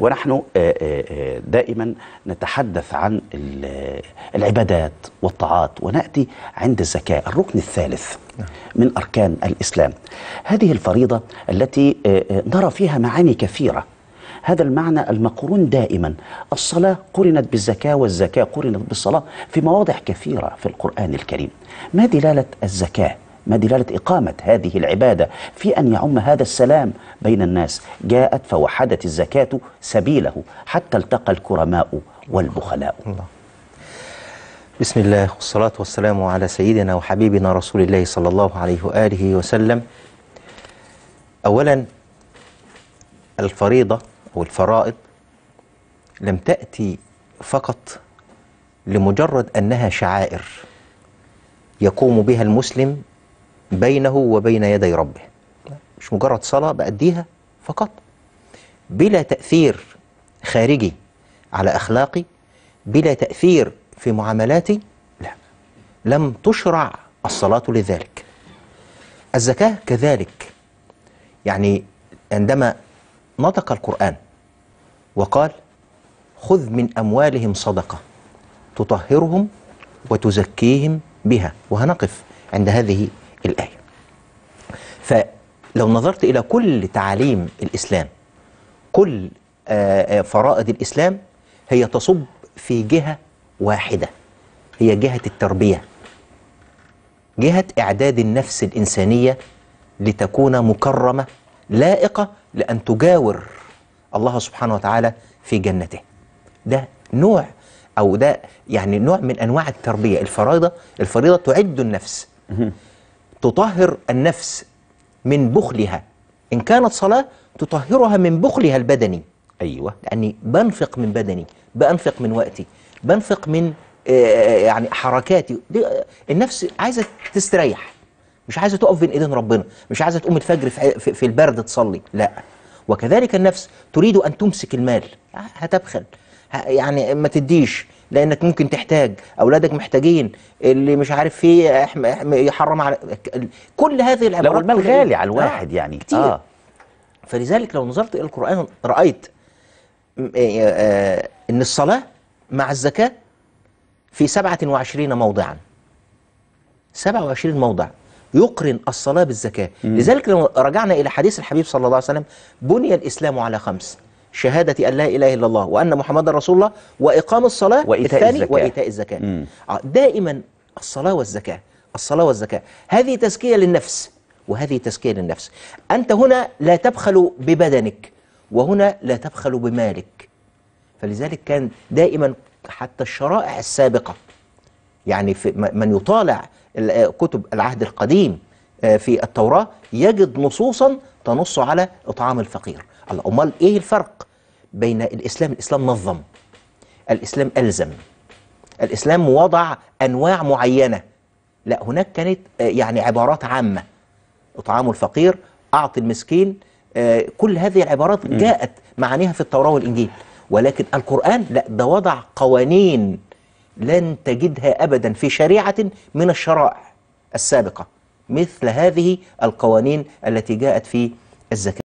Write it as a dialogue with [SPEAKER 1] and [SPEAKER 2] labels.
[SPEAKER 1] ونحن آه، آه، آه، دائما نتحدث عن العبادات والطاعات وناتي عند الزكاه الركن الثالث نعم. من اركان الاسلام هذه الفريضه التي نرى فيها معاني كثيره هذا المعنى المقرون دائما الصلاة قرنت بالزكاة والزكاة قرنت بالصلاة في مواضع كثيرة في القرآن الكريم ما دلالة الزكاة ما دلالة إقامة هذه العبادة في أن يعم هذا السلام بين الناس جاءت فوحدت الزكاة سبيله حتى التقى الكرماء والبخلاء الله.
[SPEAKER 2] بسم الله والصلاة والسلام على سيدنا وحبيبنا رسول الله صلى الله عليه وآله وسلم أولا الفريضة أو الفرائض لم تأتي فقط لمجرد أنها شعائر يقوم بها المسلم بينه وبين يدي ربه مش مجرد صلاة بأديها فقط بلا تأثير خارجي على أخلاقي بلا تأثير في معاملاتي لا لم تشرع الصلاة لذلك الزكاة كذلك يعني عندما نطق القرآن وقال خذ من أموالهم صدقة تطهرهم وتزكيهم بها وهنقف عند هذه الآية فلو نظرت إلى كل تعاليم الإسلام كل آه، آه، فرائض الإسلام هي تصب في جهة واحدة هي جهة التربية جهة إعداد النفس الإنسانية لتكون مكرمة لائقة لأن تجاور الله سبحانه وتعالى في جنته ده نوع أو ده يعني نوع من أنواع التربية الفريضة الفريضة تعد النفس تطهر النفس من بخلها إن كانت صلاة تطهرها من بخلها البدني أيوة لأني بنفق من بدني بنفق من وقتي بنفق من آه، آه، يعني حركاتي آه، النفس عايزة تستريح مش عايزة تقف بين إيدين ربنا مش عايزة تقوم الفجر في البرد تصلي لا وكذلك النفس تريد أن تمسك المال هتبخل يعني ما تديش لانك ممكن تحتاج اولادك محتاجين اللي مش عارف فيه يحرم على كل هذه العبارات لو المال غالي على الواحد يعني. آه يعني كتير آه. فلذلك لو نظرت الى القران رايت آه، آه، ان الصلاه مع الزكاه في 27 موضعا 27 موضع يقرن الصلاه بالزكاه لذلك لو رجعنا الى حديث الحبيب صلى الله عليه وسلم بني الاسلام على خمس شهادة أن لا إله إلا الله وأن محمد رسول الله وإقام الصلاة وإيتاء الثاني الزكاة. وإيتاء الزكاة مم. آه، دائما الصلاة والزكاة الصلاة والزكاة هذه تزكية للنفس وهذه تزكية للنفس أنت هنا لا تبخل ببدنك وهنا لا تبخل بمالك فلذلك كان دائما حتى الشرائع السابقة يعني في من يطالع آه، كتب العهد القديم آه، في التوراة يجد نصوصا تنص على إطعام الفقير الله امال ايه الفرق بين الاسلام الاسلام نظم الاسلام الزم الاسلام وضع انواع معينه لا هناك كانت آه، يعني عبارات عامه اطعام الفقير اعطي المسكين آه، كل هذه العبارات جاءت معانيها في التوراه والانجيل ولكن القران لا ده وضع قوانين لن تجدها ابدا في شريعه من الشرائع السابقه مثل هذه القوانين التي جاءت في الزكاه